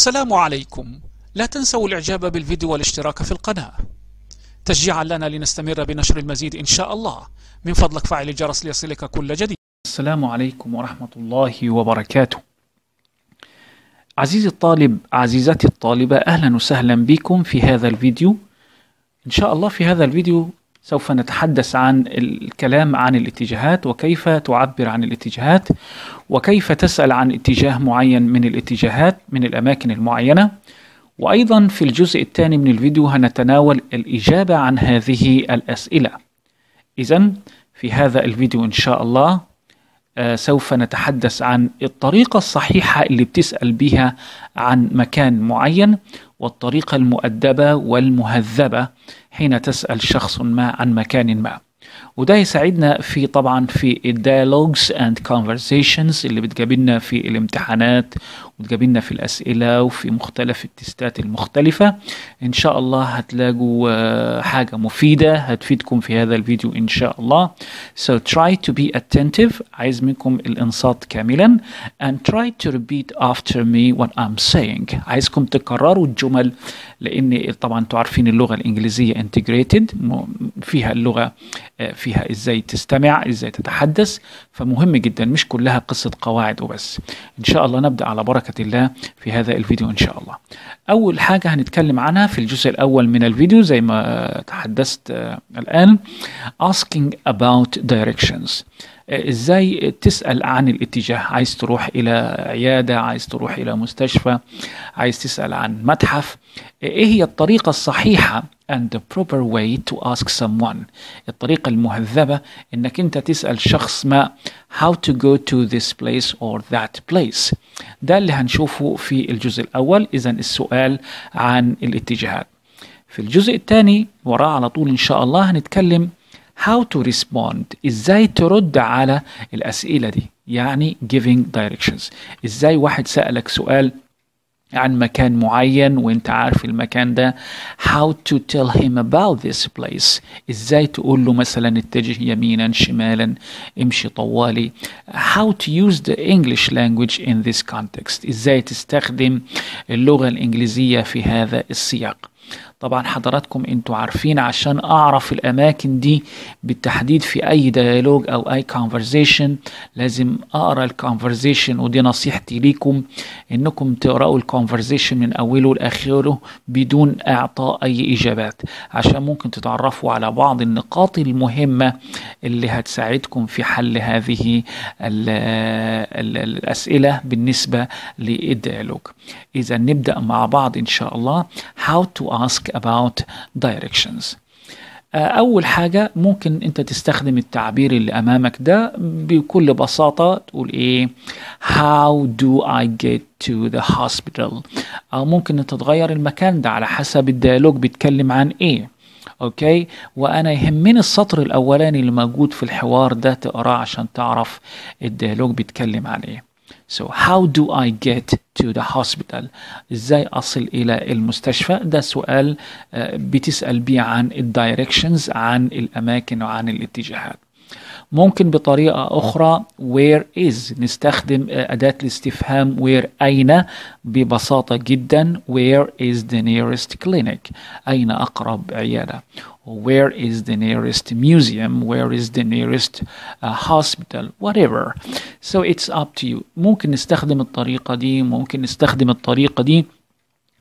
السلام عليكم لا تنسوا الاعجاب بالفيديو والاشتراك في القناة تشجيعا لنا لنستمر بنشر المزيد إن شاء الله من فضلك فعل الجرس ليصلك كل جديد السلام عليكم ورحمة الله وبركاته عزيزي الطالب عزيزتي الطالبة أهلا وسهلا بكم في هذا الفيديو إن شاء الله في هذا الفيديو سوف نتحدث عن الكلام عن الاتجاهات وكيف تعبر عن الاتجاهات وكيف تسأل عن اتجاه معين من الاتجاهات من الأماكن المعينة وأيضا في الجزء الثاني من الفيديو هنتناول الإجابة عن هذه الأسئلة إذا في هذا الفيديو إن شاء الله آه، سوف نتحدث عن الطريقة الصحيحة اللي بتسأل بها عن مكان معين والطريقة المؤدبة والمهذبة حين تسأل شخص ما عن مكان ما وده يساعدنا في طبعا في الديالوجز اند conversations اللي بتقابلنا في الامتحانات وتجابلنا في الأسئلة وفي مختلف التستات المختلفة إن شاء الله هتلاقوا آه، حاجة مفيدة هتفيدكم في هذا الفيديو إن شاء الله So try to be attentive عايز منكم الإنصات كاملا and try to repeat after me what I'm saying عايزكم تكرروا الجمل لأن طبعا انتم عارفين اللغة الإنجليزية integrated فيها اللغة آه، فيها إزاي تستمع إزاي تتحدث فمهم جدا مش كلها قصة قواعد وبس إن شاء الله نبدأ على بركة بركة الله في هذا الفيديو إن شاء الله أول حاجة هنتكلم عنها في الجزء الأول من الفيديو زي ما تحدثت آه، الآن asking about directions آه، ازاي تسال عن الاتجاه عايز تروح الى عياده عايز تروح الى مستشفى عايز تسال عن متحف آه، ايه هي الطريقه الصحيحه and the proper way to ask someone الطريقة المهذبة انك انت تسأل شخص ما how to go to this place or that place ده اللي هنشوفه في الجزء الأول إذا السؤال عن الاتجاهات في الجزء الثاني وراه على طول إن شاء الله هنتكلم how to respond ازاي ترد على الاسئله دي يعني giving directions ازاي واحد سالك سؤال عن مكان معين وانت عارف المكان ده how to tell him about this place ازاي تقول له مثلا اتجه يمينا شمالا امشي طوالي how to use the English language in this context ازاي تستخدم اللغة الانجليزية في هذا السياق طبعا حضراتكم انتوا عارفين عشان اعرف الاماكن دي بالتحديد في اي ديالوج او اي كونفرزيشن لازم اقرا الكونفرزيشن ودي نصيحتي ليكم انكم تقراوا الكونفرزيشن من اوله لاخره بدون اعطاء اي اجابات عشان ممكن تتعرفوا على بعض النقاط المهمه اللي هتساعدكم في حل هذه الـ الـ الاسئله بالنسبه للديالوج اذا نبدا مع بعض ان شاء الله how to ask about directions آه، أول حاجة ممكن أنت تستخدم التعبير اللي أمامك ده بكل بساطة تقول إيه How do I get to the hospital أو ممكن أنت تغير المكان ده على حسب الديالوج بيتكلم عن إيه اوكي وانا يهمني السطر الاولاني اللي موجود في الحوار ده تقراه عشان تعرف الديالوج بيتكلم عن ايه So how do I get to the hospital? ازاي اصل الى المستشفى؟ ده سؤال آه، بتسأل بيه عن الدايركشنز عن الاماكن وعن الاتجاهات. ممكن بطريقة أخرى where is نستخدم أداة الاستفهام where أين ببساطة جدا where is the nearest clinic أين أقرب عيادة where is the nearest museum where is the nearest uh, hospital whatever so it's up to you ممكن نستخدم الطريقة دي ممكن نستخدم الطريقة دي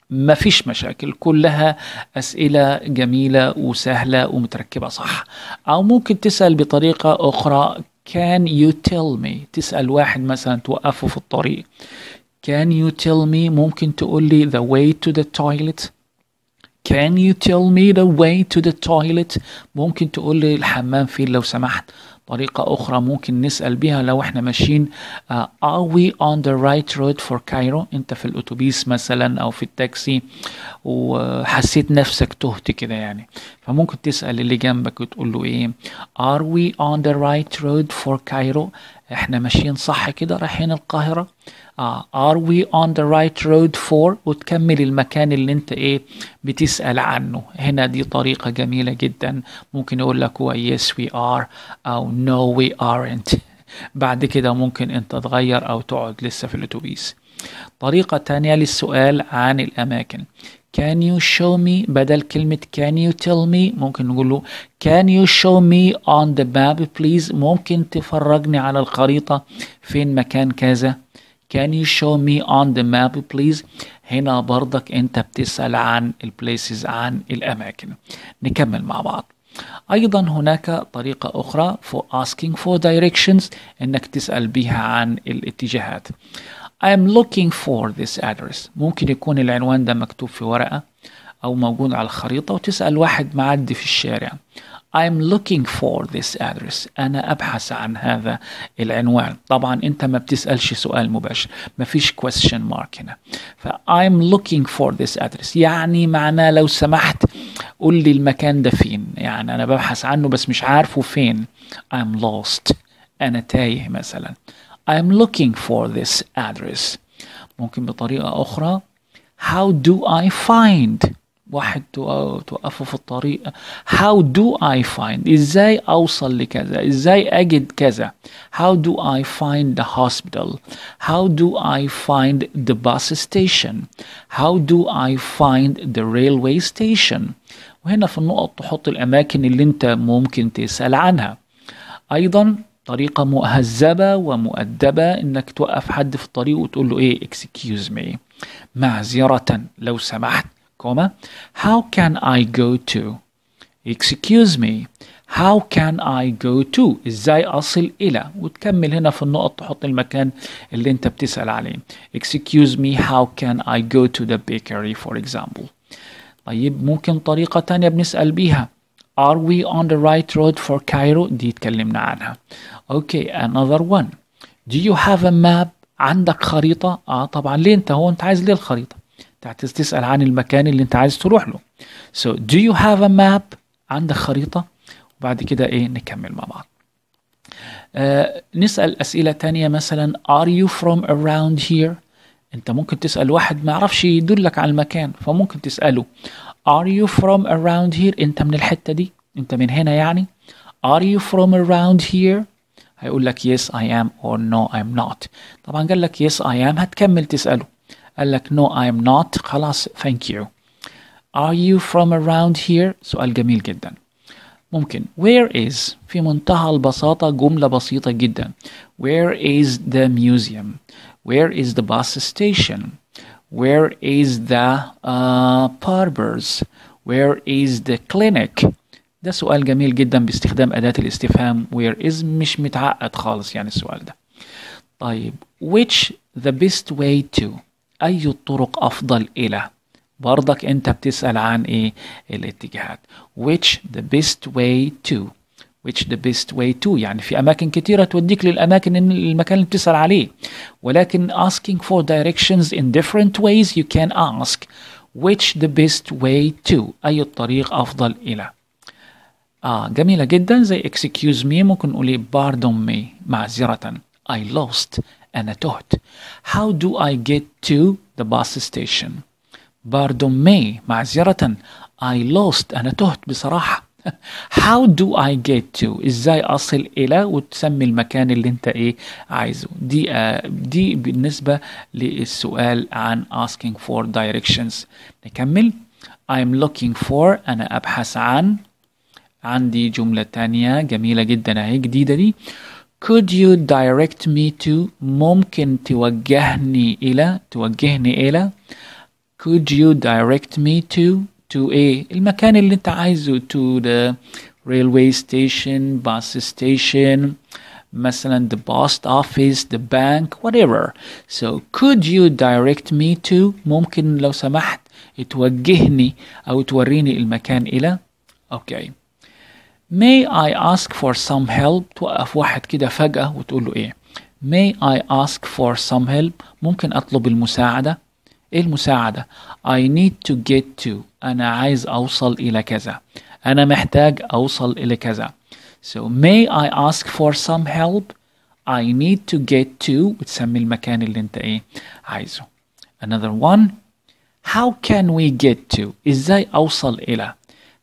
ما فيش مشاكل كلها أسئلة جميلة وسهلة ومتركبة صح أو ممكن تسأل بطريقة أخرى can you tell me تسأل واحد مثلا توقفه في الطريق can you tell me ممكن تقول لي the way to the toilet can you tell me the way to the toilet ممكن تقول لي الحمام فين لو سمحت طريقة أخرى ممكن نسأل بها لو احنا ماشيين uh, Are we on the right road for Cairo؟ أنت في الأتوبيس مثلا أو في التاكسي وحسيت نفسك تهت كده يعني فممكن تسأل اللي جنبك وتقول له إيه Are we on the right road for Cairo؟ احنا ماشيين صح كده رايحين القاهرة آه are we on the right road for وتكمل المكان اللي انت ايه بتسأل عنه هنا دي طريقة جميلة جدا ممكن يقول لك هو yes we are او no we aren't بعد كده ممكن انت تغير او تقعد لسه في الاتوبيس طريقة تانية للسؤال عن الأماكن can you show me بدل كلمة can you tell me ممكن نقول له can you show me on the map please ممكن تفرجني على الخريطة فين مكان كذا can you show me on the map please هنا برضك انت بتسأل عن places عن الأماكن نكمل مع بعض أيضا هناك طريقة أخرى for asking for directions إنك تسأل بها عن الاتجاهات I'm looking for this address ممكن يكون العنوان ده مكتوب في ورقة أو موجود على الخريطة وتسأل واحد معدي في الشارع I'm looking for this address أنا أبحث عن هذا العنوان طبعا أنت ما بتسألش سؤال مباشر ما فيش question mark هنا ف I'm looking for this address يعني معناه لو سمحت قول لي المكان ده فين يعني أنا ببحث عنه بس مش عارفه فين I'm lost أنا تايه مثلا I am looking for this address ممكن بطريقة أخرى how do I find واحد توقفه في الطريق how do I find ازاي اوصل لكذا ازاي اجد كذا how do I find the hospital how do I find the bus station how do I find the railway station وهنا في النقط تحط الاماكن اللي انت ممكن تسأل عنها ايضا طريقة مهذبة ومؤدبة انك توقف حد في الطريق وتقول له ايه excuse me معذرة لو سمحت كوما how can I go to excuse me how can I go to ازاي اصل الى وتكمل هنا في النقط تحط المكان اللي انت بتسأل عليه excuse me how can I go to the bakery for example طيب ممكن طريقة تانية بنسأل بيها Are we on the right road for Cairo دي اتكلمنا عنها Okay another one Do you have a map عندك خريطة اه طبعا ليه انت هو انت عايز ليه الخريطة انت عايز تسأل عن المكان اللي انت عايز تروح له So do you have a map عندك خريطة وبعد كده ايه نكمل مع بعض آه نسأل أسئلة تانية مثلا Are you from around here؟ أنت ممكن تسأل واحد ما يعرفش يدلك على المكان فممكن تسأله Are you from around here أنت من الحتة دي أنت من هنا يعني Are you from around here هيقول لك yes I am or no I'm not طبعا قال لك yes I am هتكمل تسأله قال لك no I'm not خلاص thank you Are you from around here سؤال جميل جدا ممكن where is في منتهى البساطة جملة بسيطة جدا where is the museum where is the bus station Where is the uh, barbers? Where is the clinic? ده سؤال جميل جدا باستخدام أداة الاستفهام where is مش متعقد خالص يعني السؤال ده. طيب which the best way to أي الطرق أفضل إلى؟ برضك أنت بتسأل عن إيه؟ الاتجاهات. which the best way to which the best way to يعني في أماكن كثيرة توديك للأماكن المكان اللي بتسأل عليه ولكن asking for directions in different ways you can ask which the best way to أي الطريق أفضل إلى آه جميلة جدا زي excuse me ممكن نقول pardon me معذرة I lost أنا تهت how do I get to the bus station pardon me معذرة I lost أنا تهت بصراحة How do I get to ازاي اصل الى وتسمي المكان اللي انت ايه عايزه دي آه، دي بالنسبه للسؤال عن asking for directions نكمل I'm looking for انا ابحث عن عندي جمله تانية جميله جدا اهي جديده دي could you direct me to ممكن توجهني الى توجهني الى could you direct me to to a المكان اللي انت عايزه to the railway station bus station مثلا the post office the bank whatever so could you direct me to ممكن لو سمحت توجهني أو توريني المكان إلى okay may I ask for some help توقف واحد كده فجأة وتقول له إيه may I ask for some help ممكن أطلب المساعدة ايه المساعدة I need to get to أنا عايز أوصل إلى كذا أنا محتاج أوصل إلى كذا So may I ask for some help I need to get to وتسمي المكان اللي انت ايه عايزه another one how can we get to ازاي اوصل الى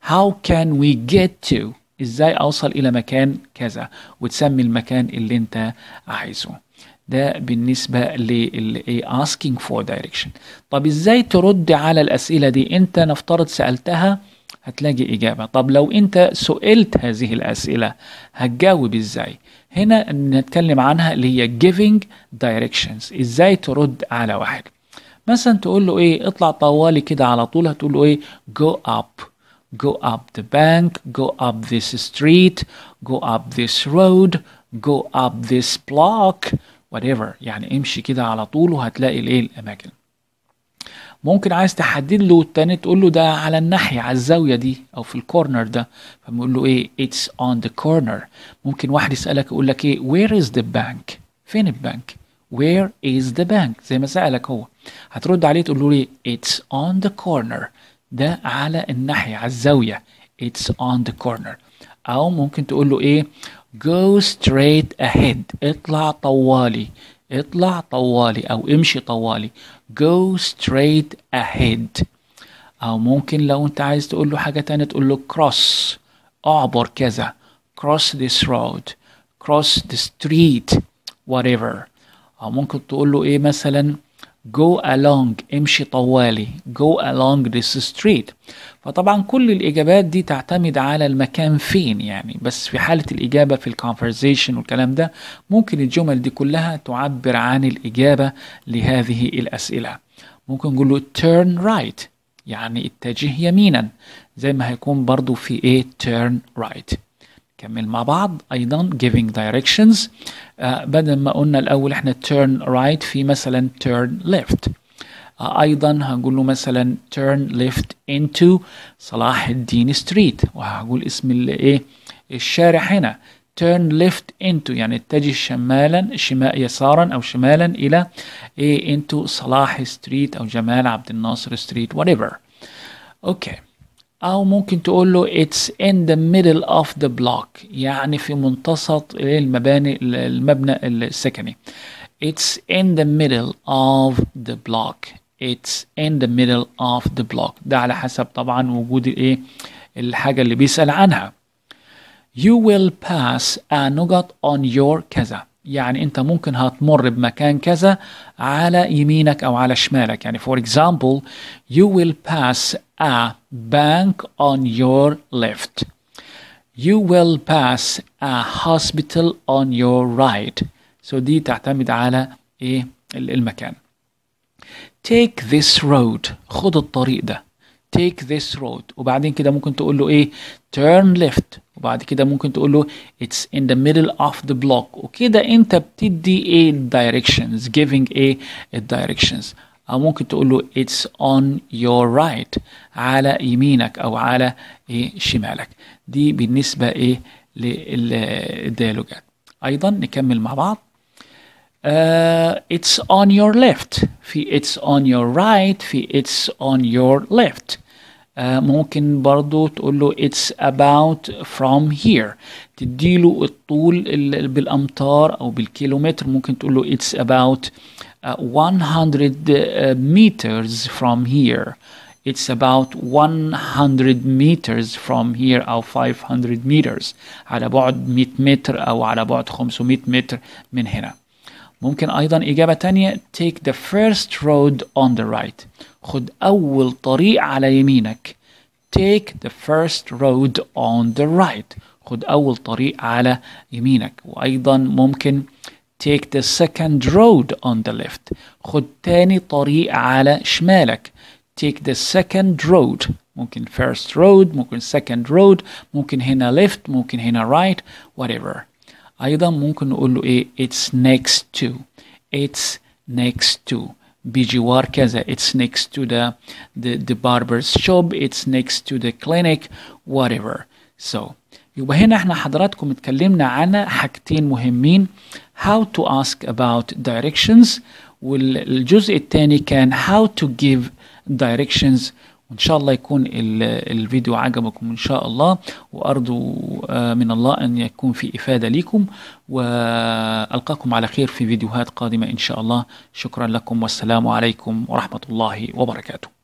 how can we get to ازاي اوصل الى مكان كذا وتسمي المكان اللي انت عايزه ده بالنسبة لل asking for direction طب ازاي ترد على الأسئلة دي انت نفترض سألتها هتلاقي إجابة طب لو أنت سئلت هذه الأسئلة هتجاوب إزاي هنا نتكلم عنها اللي هي giving directions إزاي ترد على واحد مثلا تقول له إيه اطلع طوالي كده على طول هتقول له إيه go up go up the bank go up this street go up this road go up this block whatever يعني امشي كده على طول وهتلاقي الايه الاماكن ممكن عايز تحدد له التاني تقول له ده على الناحية على الزاوية دي أو في الكورنر ده فبنقول له إيه it's on the corner ممكن واحد يسألك يقول لك إيه where is the bank فين البنك where is the bank زي ما سألك هو هترد عليه تقول له إيه it's on the corner ده على الناحية على الزاوية it's on the corner أو ممكن تقول له إيه go straight ahead اطلع طوالي اطلع طوالي أو امشي طوالي go straight ahead أو ممكن لو أنت عايز تقول له حاجة تانية تقول له cross أعبر كذا cross this road cross the street whatever أو ممكن تقول له إيه مثلا go along امشي طوالي go along this street فطبعا كل الإجابات دي تعتمد على المكان فين يعني بس في حالة الإجابة في الكونفرزيشن والكلام ده ممكن الجمل دي كلها تعبر عن الإجابة لهذه الأسئلة ممكن نقول له turn right يعني اتجه يمينا زي ما هيكون برضو في ايه turn right كمل مع بعض ايضا giving directions آه بدل ما قلنا الاول احنا turn right في مثلا turn left آه ايضا هنقول له مثلا turn left into صلاح الدين ستريت وهقول اسم الايه الشارع هنا turn left into يعني اتجه شمالا شماء يسارا او شمالا الى ايه into صلاح ستريت او جمال عبد الناصر ستريت whatever اوكي okay. أو ممكن تقول له it's in the middle of the block يعني في منتصف المباني المبنى السكني it's in the middle of the block it's in the middle of the block ده على حسب طبعا وجود الايه الحاجة اللي بيسأل عنها you will pass a nougat on your كذا يعني انت ممكن هتمر بمكان كذا على يمينك او على شمالك يعني for example you will pass a bank on your left you will pass a hospital on your right so دي تعتمد على ايه المكان take this road خد الطريق ده take this road وبعدين كده ممكن تقول له ايه turn left وبعد كده ممكن تقول له it's in the middle of the block وكده انت بتدي ايه directions giving ايه directions او ممكن تقول له it's on your right على يمينك او على ايه شمالك دي بالنسبه ايه للديالوجات ايضا نكمل مع بعض uh, it's on your left في it's on your right في it's on your left آه، ممكن برضو تقول له it's about from here تديله الطول بالأمتار أو بالكيلومتر ممكن تقول له it's about 100 آه، آه، meters from here it's about 100 meters from here أو 500 meters على بعد 100 متر أو على بعد 500 متر من هنا ممكن أيضا إجابة تانية take the first road on the right خد أول طريق على يمينك take the first road on the right خد أول طريق على يمينك وأيضا ممكن take the second road on the left خد تاني طريق على شمالك take the second road ممكن first road ممكن second road ممكن هنا left ممكن هنا right whatever ايضا ممكن نقول له ايه it's next to it's next to بجوار كذا eh, it's next to the, the the barber's shop it's next to the clinic whatever so يبقى هنا احنا حضراتكم اتكلمنا عن حاجتين مهمين how to ask about directions والجزء الثاني كان how to give directions وان شاء الله يكون الفيديو عجبكم ان شاء الله وارجو آه، من الله ان يكون في افاده ليكم والقاكم على خير في فيديوهات قادمه ان شاء الله شكرا لكم والسلام عليكم ورحمه الله وبركاته